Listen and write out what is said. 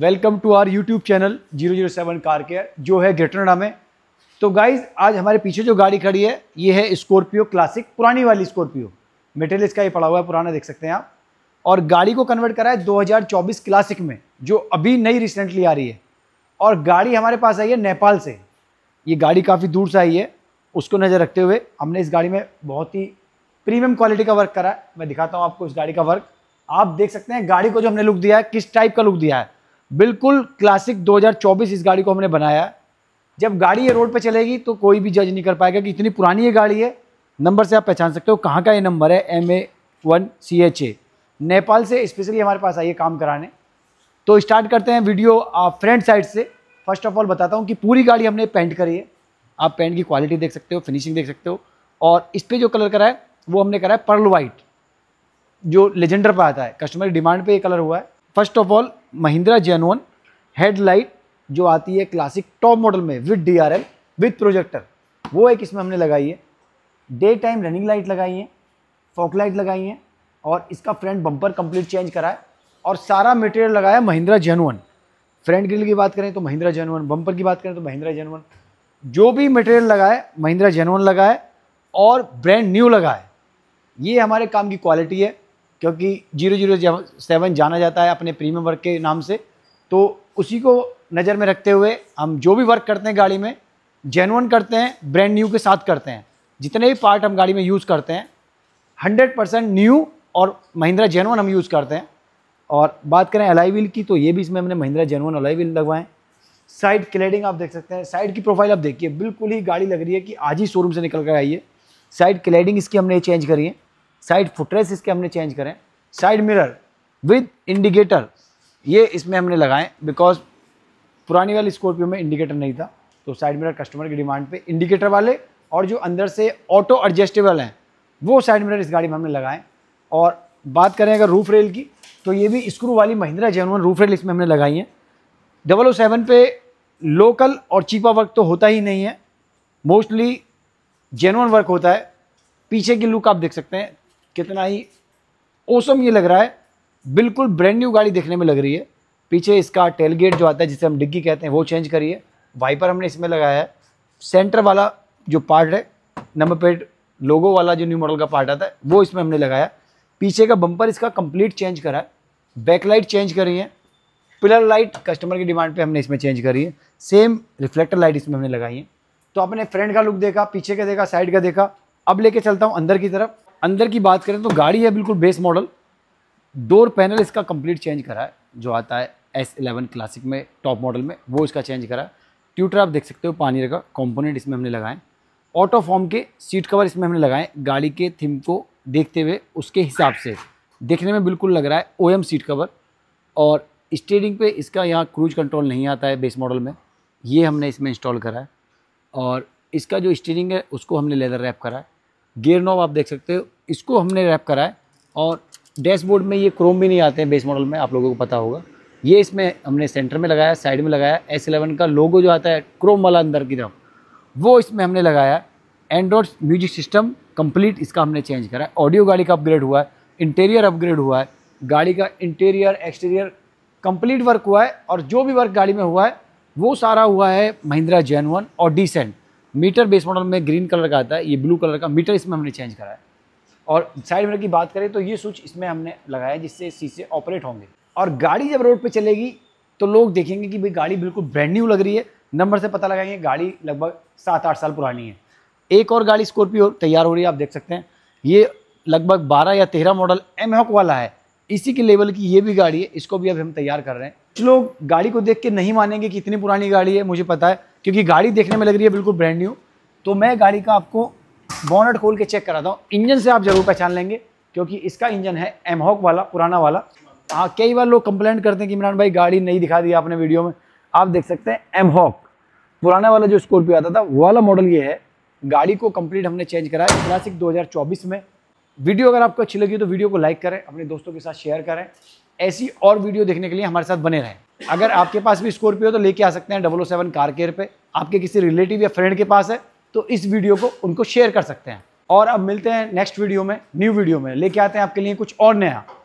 welcome to our YouTube channel zero zero seven car care जो है greater नाम है तो गाइज आज हमारे पीछे जो गाड़ी खड़ी है ये है स्कॉर्पियो क्लासिक पुरानी वाली स्कॉर्पियो मेटेरियल इसका ये पड़ा हुआ है पुराना देख सकते हैं आप और गाड़ी को कन्वर्ट करा है 2024 क्लासिक में जो अभी नई रिसेंटली आ रही है और गाड़ी हमारे पास आई है नेपाल से ये गाड़ी काफ़ी दूर से आई है उसको नज़र रखते हुए हमने इस गाड़ी में बहुत ही प्रीमियम क्वालिटी का वर्क करा है मैं दिखाता हूँ आपको इस गाड़ी का वर्क आप देख सकते हैं गाड़ी को जो हमने लुक दिया है किस टाइप का लुक दिया है बिल्कुल क्लासिक 2024 इस गाड़ी को हमने बनाया जब गाड़ी ये रोड पे चलेगी तो कोई भी जज नहीं कर पाएगा कि इतनी पुरानी ये गाड़ी है नंबर से आप पहचान सकते हो कहाँ का ये नंबर है M A one C H A Nepal से स्पेशली हमारे पास आइए काम कराने तो स्टार्ट करते हैं वीडियो फ्रंट साइड से फर्स्ट ऑफ ऑल बताता हूँ कि पूरी गाड़ी हमने पेंट करी है आप पेंट की क्वालिटी देख सकते हो फिनिशिंग देख सकते हो और इस पर जो कलर करा है वो हमने करा है पर्ल वाइट जो लेजेंडर पर आता है कस्टमर की डिमांड पे ये कलर हुआ है first of all Mahindra genuine headlight जो आती है क्लासिक टॉप मॉडल में with D R L with projector वो एक इसमें हमने लगाई है डे टाइम रनिंग लाइट लगाई है फॉक लाइट लगाई है और इसका फ्रंट बम्पर कंप्लीट चेंज करा है और सारा मटेरियल लगाया महिंद्रा जेनवन फ्रंट ग्रिल की बात करें तो महिंद्रा जेनवन बम्पर की बात करें तो महिंद्रा जेनवन जो भी मटेरियल लगाए महिंद्रा जेनवन लगाए और ब्रांड न्यू लगाए ये हमारे काम की क्वालिटी है क्योंकि जीरो जीरो सेवन जाना जाता है अपने प्रीमियम वर्क के नाम से तो उसी को नज़र में रखते हुए हम जो भी वर्क करते हैं गाड़ी में जेनवन करते हैं ब्रांड न्यू के साथ करते हैं जितने भी पार्ट हम गाड़ी में यूज़ करते हैं हंड्रेड परसेंट न्यू और महिंद्रा जेनवन हम यूज़ करते हैं और बात करें अलाई व्हील की तो ये भी इसमें हमने महिंद्रा जेनवन अलाई व्हील लगवाएं साइड क्लेडिंग आप देख सकते हैं साइड की प्रोफाइल आप देखिए बिल्कुल ही गाड़ी लग रही है कि आज ही शोरूम से निकल कर आई है साइड क्लेडिंग इसकी हमने चेंज करी है साइड फुटरेस इसके हमने चेंज करें साइड मिरर विद इंडिकेटर ये इसमें हमने लगाए बिकॉज पुरानी वाली स्कॉर्पियो में इंडिकेटर नहीं था तो साइड मिरर कस्टमर की डिमांड पे इंडिकेटर वाले और जो अंदर से ऑटो एडजस्टेबल हैं वो साइड मिरर इस गाड़ी में हमने लगाए और बात करें अगर रूफ रेल की तो ये भी स्क्रू वाली महिंद्रा जेनवन रूफ रेल इसमें हमने लगाई है डबल ओ सेवन पे लोकल और चीपा वर्क तो होता ही नहीं है मोस्टली जेनवन वर्क होता है पीछे की लुक आप देख सकते हैं कितना ही ओसम ये लग रहा है बिल्कुल ब्रांड न्यू गाड़ी देखने में लग रही है पीछे इसका टेलगेट जो आता है जिसे हम डिग्गी कहते हैं वो चेंज करिए वाइपर हमने इसमें लगाया है सेंटर वाला जो पार्ट है नंबर प्लेट लोगो वाला जो न्यू मॉडल का पार्ट आता है वो इसमें हमने लगाया पीछे का बम्पर इसका कंप्लीट चेंज करा है बैकलाइट चेंज करी है पिलर लाइट कस्टमर की डिमांड पे हमने इसमें चेंज करी है सेम रिफ्लेक्टर लाइट इसमें हमने लगाई है तो आपने फ्रंट का लुक देखा पीछे का देखा साइड का देखा अब लेके चलता हूँ अंदर की तरफ अंदर की बात करें तो गाड़ी है बिल्कुल बेस मॉडल डोर पैनल इसका कंप्लीट चेंज करा है जो आता है एस एलेवन क्लासिक में टॉप मॉडल में वो इसका चेंज करा है ट्यूटर आप देख सकते हो पानी का कॉम्पोनेंट इसमें हमने लगाए ऑटो फॉर्म के सीट कवर इसमें हमने लगाए गाड़ी के थीम को देखते हुए उसके हिसाब से देखने में बिल्कुल लग रहा है ओ सीट कवर और स्टेयरिंग पे इसका यहाँ क्रूज कंट्रोल नहीं आता है बेस मॉडल में ये हमने इसमें इंस्टॉल करा है और इसका जो स्टेयरिंग है उसको हमने लेदर रैप करा है गेयर नॉब आप देख सकते हो इसको हमने रैप करा है और डैशबोर्ड में ये क्रोम भी नहीं आते हैं बेस मॉडल में आप लोगों को पता होगा ये इसमें हमने सेंटर में लगाया साइड में लगाया एस एलेवन का लोगो जो आता है क्रोम वाला अंदर की तरफ वो इसमें हमने लगाया एंड्रॉयड म्यूजिक सिस्टम कंप्लीट इसका हमने चेंज करा है ऑडियो गाड़ी का अपग्रेड हुआ है इंटीरियर अपग्रेड हुआ है गाड़ी का इंटीरियर एक्सटीरियर कंप्लीट वर्क हुआ है और जो भी वर्क गाड़ी में हुआ है वो सारा हुआ है महिंद्रा जैन और डिसेंट मीटर बेस मॉडल में ग्रीन कलर का आता है ये ब्लू कलर का मीटर इसमें हमने चेंज करा है और साइड मिरर की बात करें तो ये स्विच इसमें हमने लगाया जिससे शीशे ऑपरेट होंगे और गाड़ी जब रोड पर चलेगी तो लोग देखेंगे कि भाई गाड़ी बिल्कुल ब्रांड न्यू लग रही है नंबर से पता लगाएंगे गाड़ी लगभग सात आठ साल पुरानी है एक और गाड़ी स्कॉर्पियो तैयार हो रही है आप देख सकते हैं ये लगभग बारह या तेरह मॉडल एम वाला है इसी के लेवल की ये भी गाड़ी है इसको भी अब हम तैयार कर रहे हैं कुछ लोग गाड़ी को देख के नहीं मानेंगे कि इतनी पुरानी गाड़ी है मुझे पता है क्योंकि गाड़ी देखने में लग रही है बिल्कुल ब्रांड न्यू तो मैं गाड़ी का आपको बॉनट खोल के चेक कराता हूँ इंजन से आप ज़रूर पहचान लेंगे क्योंकि इसका इंजन है एमहॉक वाला पुराना वाला हाँ कई बार लोग कंप्लेंट करते हैं कि इमरान भाई गाड़ी नहीं दिखा दी आपने वीडियो में आप देख सकते हैं एमहॉक पुराना वाला जो स्कॉर्पियो आता था वो वाला मॉडल ये है गाड़ी को कंप्लीट हमने चेंज कराया क्लासिक 2024 में वीडियो अगर आपको अच्छी लगी तो वीडियो को लाइक करें अपने दोस्तों के साथ शेयर करें ऐसी और वीडियो देखने के लिए हमारे साथ बने रहें अगर आपके पास भी स्कॉर्पियो तो लेके आ सकते हैं डबल सेवन कार केयर पे आपके किसी रिलेटिव या फ्रेंड के पास है तो इस वीडियो को उनको शेयर कर सकते हैं और अब मिलते हैं नेक्स्ट वीडियो में न्यू वीडियो में लेके आते हैं आपके लिए कुछ और नया